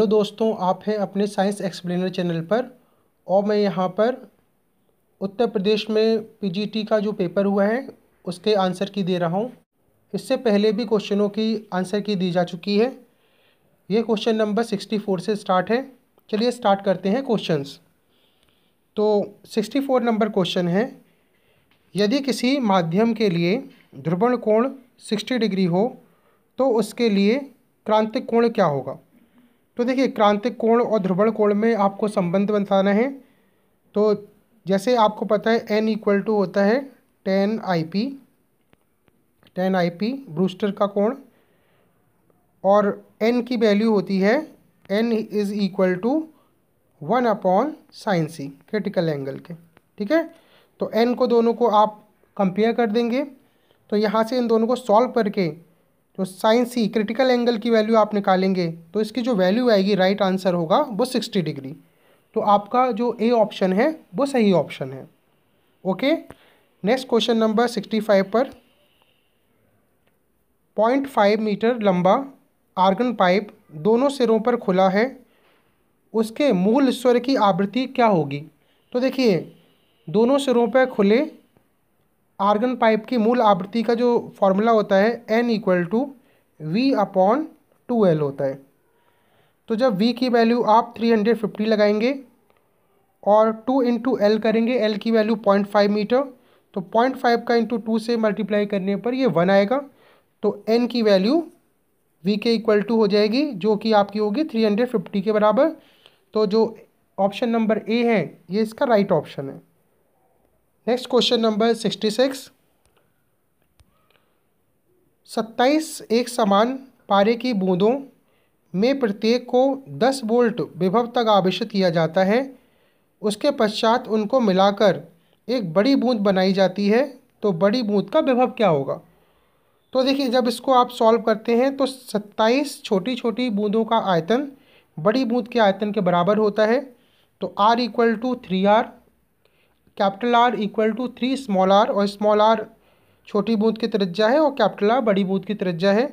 hello दोस्तों आप हैं अपने साइंस एक्सप्लेनर चैनल पर और मैं यहाँ पर उत्तर प्रदेश में पीजीटी का जो पेपर हुआ है उसके आंसर की दे रहा हूँ इससे पहले भी क्वेश्चनों की आंसर की दी जा चुकी है ये क्वेश्चन नंबर सिक्सटी फोर से स्टार्ट है चलिए स्टार्ट करते हैं क्वेश्चंस तो सिक्सटी फोर नंबर क्वेश्चन है यदि किसी माध्यम के लिए ध्रुवण कोण सिक्सटी डिग्री हो तो उसके लिए क्रांतिक कोण क्या होगा तो देखिए क्रांतिक कोण और ध्रुवण कोण में आपको संबंध बताना है तो जैसे आपको पता है एन इक्वल टू होता है tan I P tan I P Brewster का कोण और एन की वैल्यू होती है N is equal to one upon sine C critical angle के ठीक है तो एन को दोनों को आप कंपेयर कर देंगे तो यहाँ से इन दोनों को सॉल्व करके तो साइन सी क्रिटिकल एंगल की वैल्यू आप निकालेंगे तो इसकी जो वैल्यू आएगी राइट आंसर होगा वो सिक्सटी डिग्री तो आपका जो ए ऑप्शन है वो सही ऑप्शन है okay next question number sixty five पर पॉइंट फाइव मीटर लंबा आर्गन पाइप दोनों सिरों पर खुला है उसके मूल स्वर की आवृत्ति क्या होगी तो देखिए दोनों सिरों पर खुले आर्गन पाइप की मूल आवृत्ति का जो फॉर्मूला होता है N equal to V upon two L होता है तो जब वी की वैल्यू आप थ्री हंड्रेड फिफ्टी लगाएंगे और टू इंटू एल करेंगे एल की वैल्यू पॉइंट फाइव मीटर तो पॉइंट फाइव का इंटू टू से मल्टीप्लाई करने पर ये वन आएगा तो एन की वैल्यू वी के इक्वल टू हो जाएगी जो कि आपकी होगी थ्री हंड्रेड फिफ्टी के बराबर तो जो ऑप्शन नंबर ए है ये इसका राइट right ऑप्शन है next question number sixty six सत्ताईस एक समान पारे की बूंदों में प्रत्येक को दस वोल्ट विभव तक आवेश किया जाता है उसके पश्चात उनको मिलाकर एक बड़ी बूंद बनाई जाती है तो बड़ी बूंद का विभव क्या होगा तो देखिए जब इसको आप सॉल्व करते हैं तो सत्ताईस छोटी छोटी बूंदों का आयतन बड़ी बूंद के आयतन के बराबर होता है तो R equal to three R capital R equal to three small R और स्मॉल आर छोटी बूंद की त्रिज्या है और कैपिटल आर बड़ी बूंद की त्रिज्या है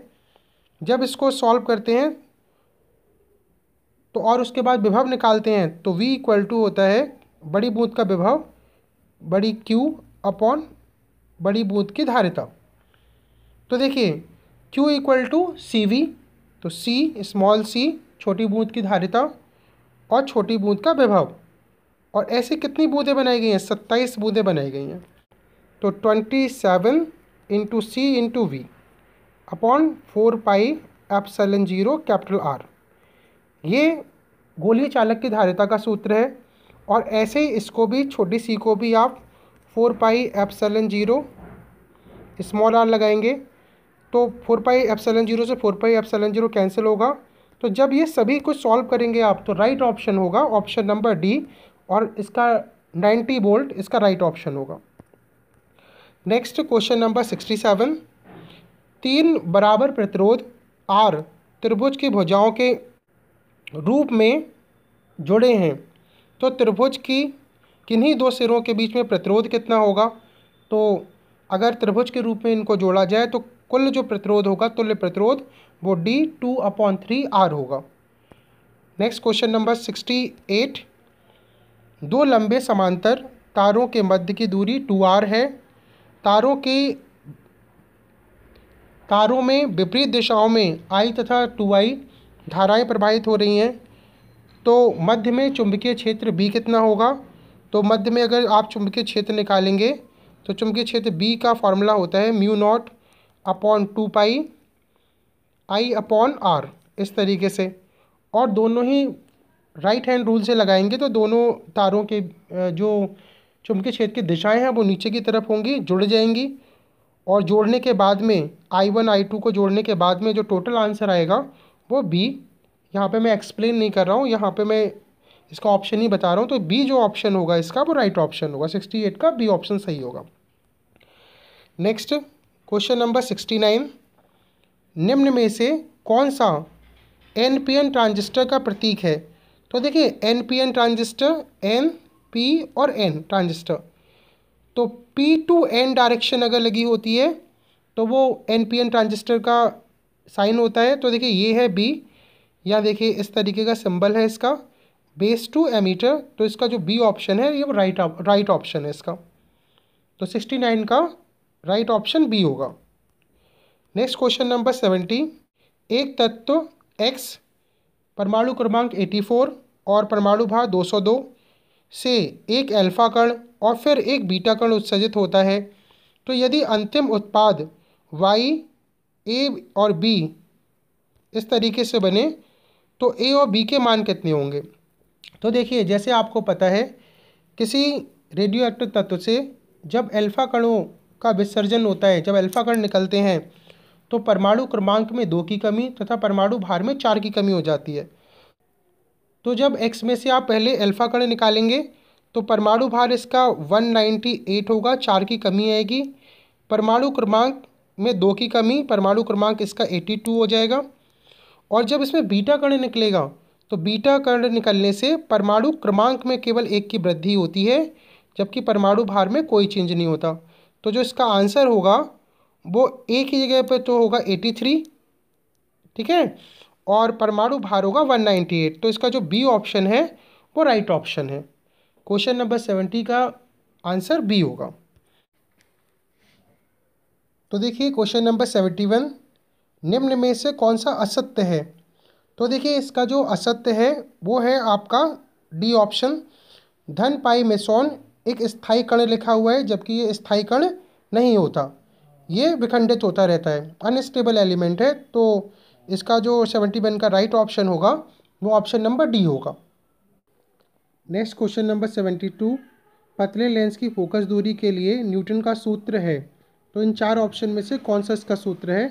जब इसको सॉल्व करते हैं तो और उसके बाद विभव निकालते हैं तो वी इक्वल टू होता है बड़ी बूंद का विभव बड़ी क्यू अपॉन बड़ी बूंद की धारिता तो देखिए Q equal to C V तो सी स्मॉल सी छोटी बूंद की धारिता और छोटी बूंद का विभव और ऐसी कितनी बूंदें बनाई गई हैं सत्ताईस बूंदें बनाई गई हैं तो twenty seven into C into V upon four pi epsilon zero capital R ये गोली चालक की धारिता का सूत्र है और ऐसे ही इसको भी छोटी सी को भी आप four pi epsilon zero small R लगाएंगे तो four pi epsilon zero से four pi epsilon zero cancel होगा तो जब ये सभी कुछ सॉल्व करेंगे आप तो राइट ऑप्शन होगा ऑप्शन नंबर डी और इसका 90 वोल्ट इसका राइट ऑप्शन होगा next question number sixty seven तीन बराबर प्रतिरोध आर त्रिभुज की भुजाओं के रूप में जुड़े हैं तो त्रिभुज की किन्हीं दो सिरों के बीच में प्रतिरोध कितना होगा तो अगर त्रिभुज के रूप में इनको जोड़ा जाए तो कुल जो प्रतिरोध होगा तुल्य प्रतिरोध वो D two upon three R होगा next question number sixty eight दो लंबे समांतर तारों के मध्य की दूरी टू आर है तारों के तारों में विपरीत दिशाओं में आई तथा टू आई धाराएँ प्रवाहित हो रही हैं तो मध्य में चुंबकीय क्षेत्र बी कितना होगा तो मध्य में अगर आप चुंबकीय क्षेत्र निकालेंगे तो चुंबकीय क्षेत्र बी का फॉर्मूला होता है mu naught upon two pi I upon R इस तरीके से और दोनों ही राइट हैंड रूल से लगाएंगे तो दोनों तारों के जो चुंबकीय क्षेत्र की दिशाएं हैं वो नीचे की तरफ होंगी जुड़ जाएंगी और जोड़ने के बाद में आई वन आई टू को जोड़ने के बाद में जो टोटल आंसर आएगा वो बी यहाँ पे मैं एक्सप्लेन नहीं कर रहा हूँ यहाँ पे मैं इसका ऑप्शन ही बता रहा हूँ तो बी जो ऑप्शन होगा इसका वो राइट ऑप्शन होगा सिक्सटी एट का बी ऑप्शन सही होगा next question number sixty nine निम्न में से कौन सा एन पी एन ट्रांजिस्टर का प्रतीक है तो देखिए N P N transistor N P और एन ट्रांजिस्टर तो पी टू एन डायरेक्शन अगर लगी होती है तो वो एन पी एन ट्रांजिस्टर का साइन होता है तो देखिए ये है बी या देखिए इस तरीके का सिंबल है इसका बेस टू एमीटर तो इसका जो बी ऑप्शन है ये राइट राइट ऑप्शन है इसका तो सिक्सटी नाइन का राइट ऑप्शन बी होगा नेक्स्ट क्वेश्चन नंबर सेवेंटी एक तत्व एक्स परमाणु क्रमांक 84 और परमाणु भार 202 से एक अल्फा कण और फिर एक बीटा कण उत्सर्जित होता है तो यदि अंतिम उत्पाद वाई ए और बी इस तरीके से बने तो ए और बी के मान कितने होंगे तो देखिए जैसे आपको पता है किसी रेडियो एक्टिव तत्व से जब अल्फा कणों का विसर्जन होता है जब अल्फा कण निकलते हैं तो परमाणु क्रमांक में दो की कमी तथा परमाणु भार में चार की कमी हो जाती है तो जब एक्स में से आप पहले अल्फ़ा कण निकालेंगे तो परमाणु भार इसका 198 होगा चार की कमी आएगी परमाणु क्रमांक में दो की कमी परमाणु क्रमांक इसका 82 हो जाएगा और जब इसमें बीटा कण निकलेगा तो बीटा कण निकलने से परमाणु क्रमांक में केवल एक की वृद्धि होती है जबकि परमाणु भार में कोई चेंज नहीं होता तो जो इसका आंसर होगा वो ए की जगह पे तो होगा एटी थ्री ठीक है और परमाणु भार होगा वन नाइन्टी एट तो इसका जो बी ऑप्शन है वो राइट ऑप्शन है क्वेश्चन नंबर सेवेंटी का आंसर बी होगा तो देखिए क्वेश्चन नंबर सेवेंटी वन निम्न में से कौन सा असत्य है तो देखिए इसका जो असत्य है वो है आपका डी ऑप्शन धन पाई मेसोन एक स्थाई कण लिखा हुआ है जबकि ये स्थाई कण नहीं होता ये विखंडित होता रहता है अनस्टेबल एलिमेंट है तो इसका जो सेवेंटी वन का राइट ऑप्शन होगा वो ऑप्शन नंबर डी होगा next question number seventy two पतले लेंस की फोकस दूरी के लिए न्यूटन का सूत्र है तो इन चार ऑप्शन में से कौन सा इसका सूत्र है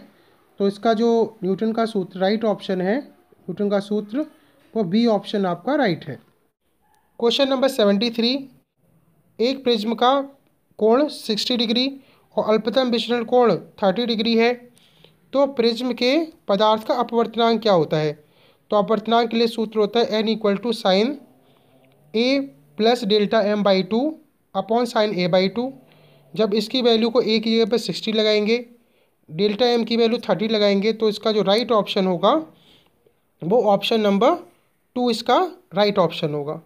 तो इसका जो न्यूटन का सूत्र राइट ऑप्शन है न्यूटन का सूत्र वो बी ऑप्शन आपका राइट है क्वेश्चन नंबर सेवेंटी थ्री एक प्रिज्म का कोण सिक्सटी डिग्री और अल्पतम विचरण कोण थर्टी डिग्री है तो प्रिज्म के पदार्थ का अपवर्तनांक क्या होता है तो अपवर्तनांक के लिए सूत्र होता है N equal to sine A plus delta M by two upon sine A by two जब इसकी वैल्यू को ए की जगह पर सिक्सटी लगाएंगे डेल्टा एम की वैल्यू थर्टी लगाएंगे तो इसका जो राइट right ऑप्शन होगा वो ऑप्शन नंबर टू इसका राइट right ऑप्शन होगा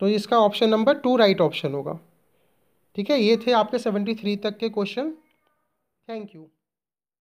तो इसका option number two right option होगा ठीक है ये थे आपके सेवेंटी थ्री तक के क्वेश्चन थैंक यू